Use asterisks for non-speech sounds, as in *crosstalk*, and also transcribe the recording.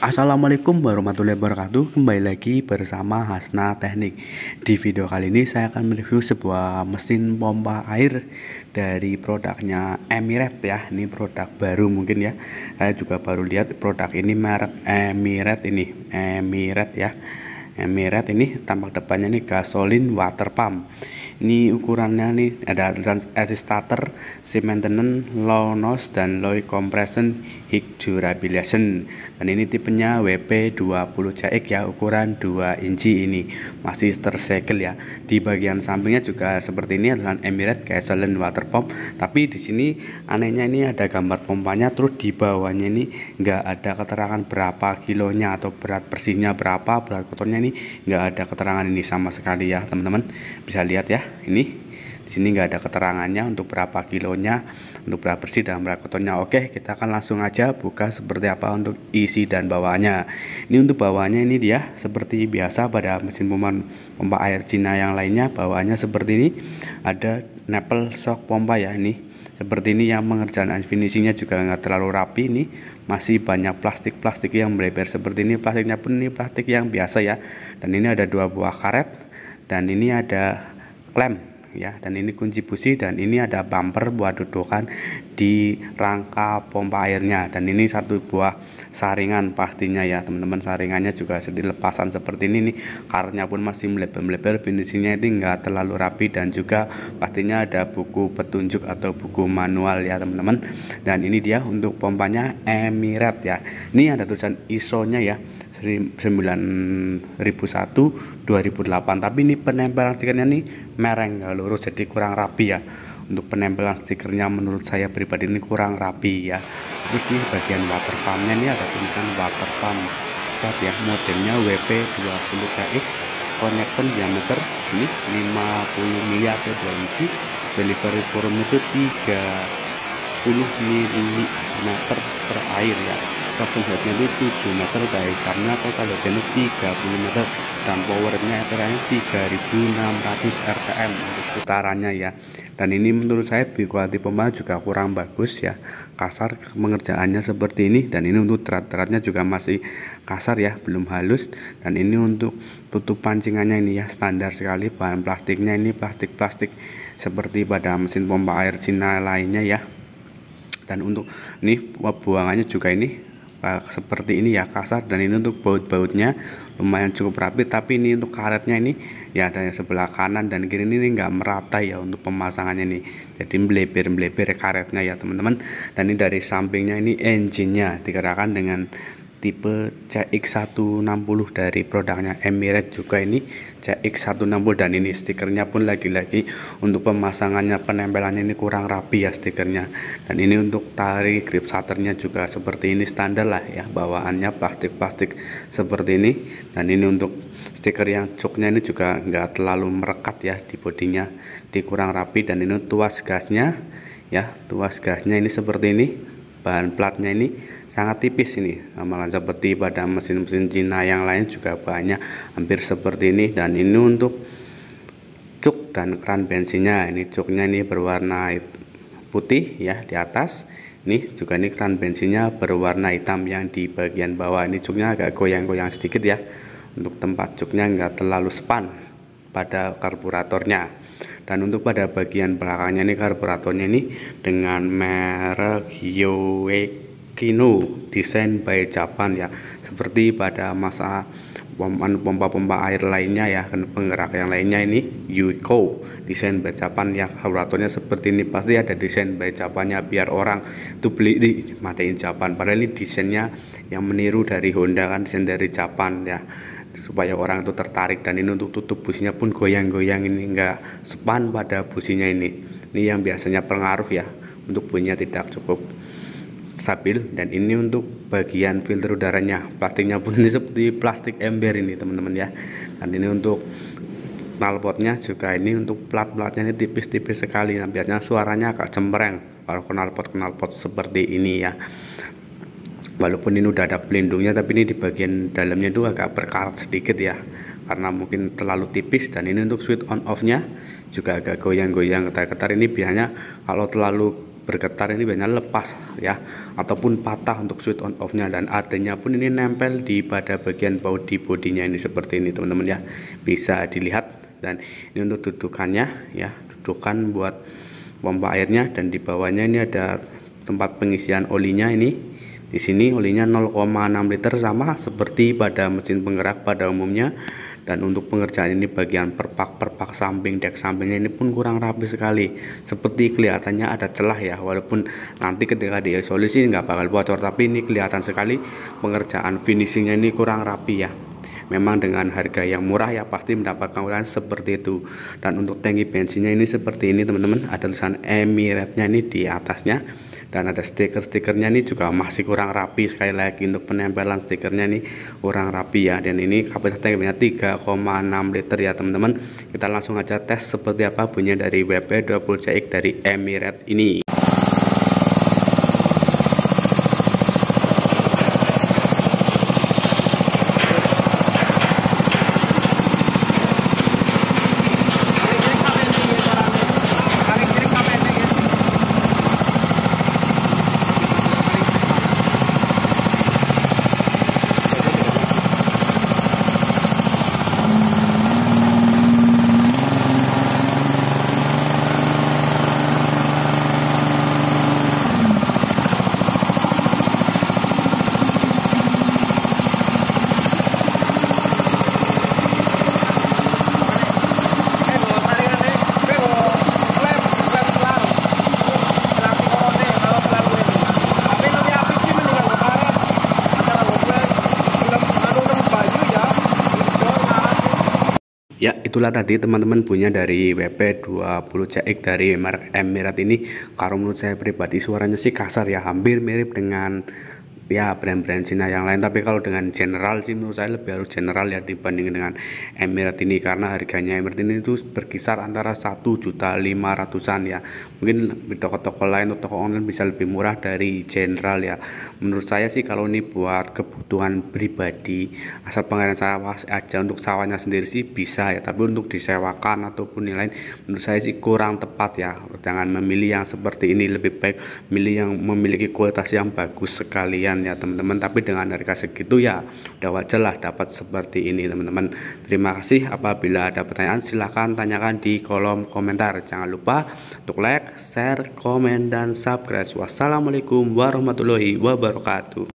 Assalamualaikum warahmatullahi wabarakatuh Kembali lagi bersama Hasna Teknik Di video kali ini saya akan mereview sebuah mesin pompa air Dari produknya Emirates ya Ini produk baru mungkin ya Saya juga baru lihat produk ini merek Emirates ini Emirate ya Emirates ini tampak depannya ini gasolin water pump ini ukurannya nih ada resistor, starter, si maintenance, low noise dan low compression, heat durability. Dan ini tipenya WP20CX ya, ukuran 2 inci ini. Masih tersegel ya. Di bagian sampingnya juga seperti ini adalah Emirates Gasoline Water Pump, tapi di sini anehnya ini ada gambar pompanya terus di bawahnya ini nggak ada keterangan berapa kilonya atau berat bersihnya berapa, berat kotornya ini nggak ada keterangan ini sama sekali ya, teman-teman. Bisa lihat ya ini di sini nggak ada keterangannya untuk berapa kilonya untuk berapa bersih dan berapa kotornya oke kita akan langsung aja buka seperti apa untuk isi dan bawaannya ini untuk bawaannya ini dia seperti biasa pada mesin pompa, pompa air Cina yang lainnya bawaannya seperti ini ada nepel shock pompa ya ini seperti ini yang mengerjakan finishingnya juga nggak terlalu rapi ini masih banyak plastik-plastik yang melebar seperti ini plastiknya pun ini plastik yang biasa ya dan ini ada dua buah karet dan ini ada làm ya dan ini kunci busi dan ini ada bumper buat dudukan di rangka pompa airnya dan ini satu buah saringan pastinya ya teman-teman saringannya juga sedih lepasan seperti ini nih karnya pun masih melebar-melebar finishingnya ini enggak terlalu rapi dan juga pastinya ada buku petunjuk atau buku manual ya teman-teman dan ini dia untuk pompanya Emirat ya ini ada tulisan ISO nya ya 9001 2008 tapi ini penempelan stikernya nih mereng kalau lurus jadi kurang rapi ya untuk penempelan stikernya menurut saya pribadi ini kurang rapi ya ini bagian water pumpnya ini ada tulisan water pump saat ya modelnya WP20CX connection diameter ini 50 mm atau 2 inci delivery forum itu 30 mili per air ya Stasiun Jatilugu 7 meter dari total Kota Jatilugu 30 meter dan powernya ETR 3600 RPM untuk putarannya ya dan ini menurut saya build quality juga kurang bagus ya kasar pengerjaannya seperti ini dan ini untuk terat-teratnya juga masih kasar ya belum halus dan ini untuk tutup pancingannya ini ya standar sekali bahan plastiknya ini plastik-plastik seperti pada mesin pompa air Cina lainnya ya dan untuk nih buangannya juga ini seperti ini ya kasar dan ini untuk baut-bautnya lumayan cukup rapi tapi ini untuk karetnya ini ya ada yang sebelah kanan dan kiri ini enggak merata ya untuk pemasangannya nih jadi meleber-meleber karetnya ya teman-teman dan ini dari sampingnya ini engine-nya dikerahkan dengan tipe CX160 dari produknya Emirates juga ini CX160 dan ini stikernya pun lagi-lagi untuk pemasangannya penempelannya ini kurang rapi ya stikernya dan ini untuk tarik grip shutternya juga seperti ini standar lah ya bawaannya plastik-plastik seperti ini dan ini untuk stiker yang coknya ini juga nggak terlalu merekat ya di bodinya dikurang rapi dan ini tuas gasnya ya tuas gasnya ini seperti ini bahan platnya ini sangat tipis ini malah seperti pada mesin-mesin Cina yang lain juga banyak hampir seperti ini dan ini untuk cuk dan keran bensinnya ini cuknya ini berwarna putih ya di atas ini juga ini keran bensinnya berwarna hitam yang di bagian bawah ini cuknya agak goyang-goyang sedikit ya untuk tempat cuknya enggak terlalu span pada karburatornya dan untuk pada bagian belakangnya ini karburatornya ini dengan merek Yoekino desain by Japan ya seperti pada masa anu, pompa-pompa air lainnya ya penggerak yang lainnya ini Yuko desain by Japan ya karburatornya seperti ini pasti ada desain by Japannya biar orang tuh beli di Made in Japan padahal ini desainnya yang meniru dari Honda kan desain dari Japan ya supaya orang itu tertarik dan ini untuk tutup businya pun goyang-goyang ini enggak sepan pada businya ini ini yang biasanya pengaruh ya untuk bunyinya tidak cukup stabil dan ini untuk bagian filter udaranya plastiknya pun ini *laughs* seperti plastik ember ini teman-teman ya dan ini untuk knalpotnya juga ini untuk plat-platnya ini tipis-tipis sekali nah, biasanya suaranya agak cempreng kalau knalpot knalpot seperti ini ya walaupun ini udah ada pelindungnya tapi ini di bagian dalamnya itu agak berkarat sedikit ya karena mungkin terlalu tipis dan ini untuk switch on off nya juga agak goyang-goyang ketar-ketar. ini biasanya kalau terlalu bergetar ini banyak lepas ya ataupun patah untuk switch on off nya dan adanya pun ini nempel di pada bagian body bodinya ini seperti ini teman-teman ya bisa dilihat dan ini untuk dudukannya ya dudukan buat pompa airnya dan di bawahnya ini ada tempat pengisian olinya ini di sini olinya 0,6 liter sama seperti pada mesin penggerak pada umumnya dan untuk pengerjaan ini bagian perpak-perpak samping dek sampingnya ini pun kurang rapi sekali seperti kelihatannya ada celah ya walaupun nanti ketika diisolasi nggak bakal bocor tapi ini kelihatan sekali pengerjaan finishingnya ini kurang rapi ya memang dengan harga yang murah ya pasti mendapatkan keuntungan seperti itu dan untuk tangki bensinnya ini seperti ini teman-teman ada tulisan Emirates-nya ini di atasnya dan ada stiker-stikernya ini juga masih kurang rapi sekali lagi untuk penempelan stikernya ini kurang rapi ya dan ini kapasitas tangkinya 3,6 liter ya teman-teman kita langsung aja tes seperti apa bunyinya dari WP20CX dari Emirates ini Ya, itulah tadi teman-teman punya dari WP20CX dari merek Emirat ini. Kalau menurut saya pribadi suaranya sih kasar ya, hampir mirip dengan ya brand-brand Cina yang lain tapi kalau dengan general sih menurut saya lebih harus general ya dibanding dengan Emirates ini karena harganya Emirates ini itu berkisar antara 1 juta 500-an ya mungkin di toko-toko lain atau toko online bisa lebih murah dari general ya menurut saya sih kalau ini buat kebutuhan pribadi asal penggalian sawah aja untuk sawahnya sendiri sih bisa ya tapi untuk disewakan ataupun yang lain menurut saya sih kurang tepat ya jangan memilih yang seperti ini lebih baik milih yang memiliki kualitas yang bagus sekalian ya teman-teman tapi dengan harga segitu ya udah wajar lah dapat seperti ini teman-teman terima kasih apabila ada pertanyaan silahkan tanyakan di kolom komentar jangan lupa untuk like share komen dan subscribe wassalamualaikum warahmatullahi wabarakatuh